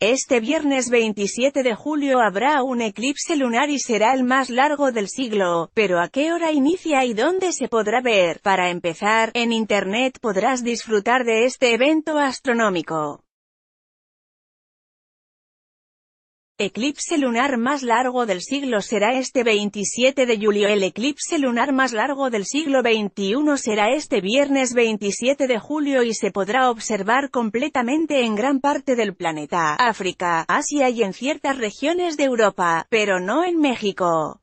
Este viernes 27 de julio habrá un eclipse lunar y será el más largo del siglo, pero ¿a qué hora inicia y dónde se podrá ver? Para empezar, en Internet podrás disfrutar de este evento astronómico. Eclipse lunar más largo del siglo será este 27 de julio. El eclipse lunar más largo del siglo XXI será este viernes 27 de julio y se podrá observar completamente en gran parte del planeta, África, Asia y en ciertas regiones de Europa, pero no en México.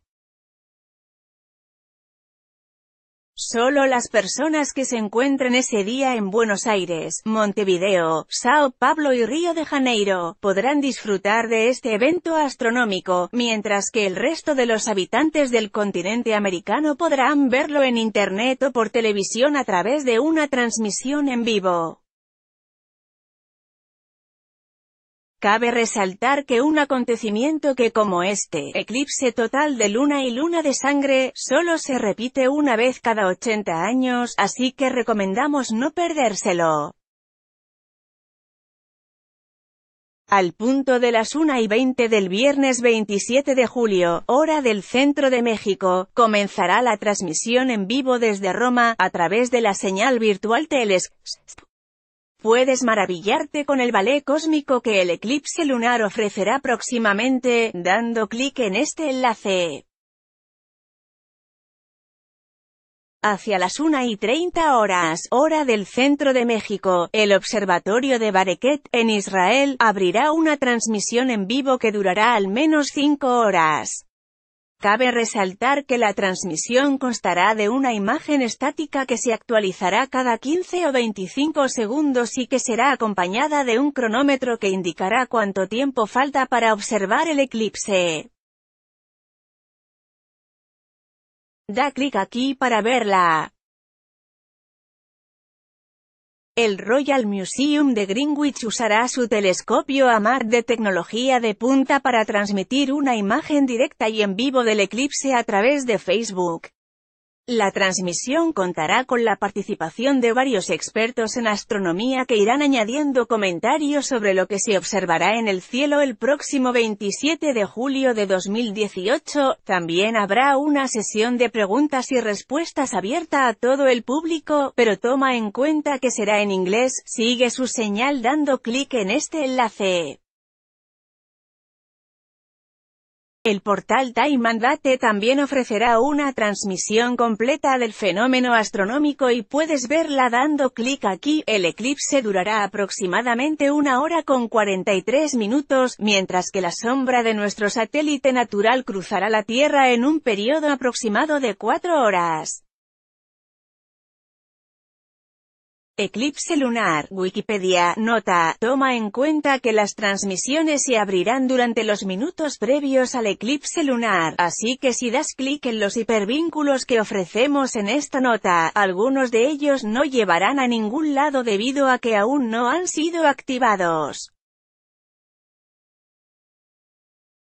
Solo las personas que se encuentren ese día en Buenos Aires, Montevideo, Sao Pablo y Río de Janeiro, podrán disfrutar de este evento astronómico, mientras que el resto de los habitantes del continente americano podrán verlo en Internet o por televisión a través de una transmisión en vivo. Cabe resaltar que un acontecimiento que como este, eclipse total de luna y luna de sangre, solo se repite una vez cada 80 años, así que recomendamos no perdérselo. Al punto de las 1 y 20 del viernes 27 de julio, hora del centro de México, comenzará la transmisión en vivo desde Roma, a través de la señal virtual Telex puedes maravillarte con el ballet cósmico que el eclipse lunar ofrecerá próximamente, dando clic en este enlace. Hacia las 1 y 30 horas, hora del centro de México, el Observatorio de Bareket, en Israel, abrirá una transmisión en vivo que durará al menos 5 horas. Cabe resaltar que la transmisión constará de una imagen estática que se actualizará cada 15 o 25 segundos y que será acompañada de un cronómetro que indicará cuánto tiempo falta para observar el eclipse. Da clic aquí para verla. El Royal Museum de Greenwich usará su telescopio AMAR de tecnología de punta para transmitir una imagen directa y en vivo del eclipse a través de Facebook. La transmisión contará con la participación de varios expertos en astronomía que irán añadiendo comentarios sobre lo que se observará en el cielo el próximo 27 de julio de 2018. También habrá una sesión de preguntas y respuestas abierta a todo el público, pero toma en cuenta que será en inglés. Sigue su señal dando clic en este enlace. El portal Time and también ofrecerá una transmisión completa del fenómeno astronómico y puedes verla dando clic aquí. El eclipse durará aproximadamente una hora con 43 minutos, mientras que la sombra de nuestro satélite natural cruzará la Tierra en un periodo aproximado de cuatro horas. Eclipse lunar, Wikipedia, nota, toma en cuenta que las transmisiones se abrirán durante los minutos previos al eclipse lunar, así que si das clic en los hipervínculos que ofrecemos en esta nota, algunos de ellos no llevarán a ningún lado debido a que aún no han sido activados.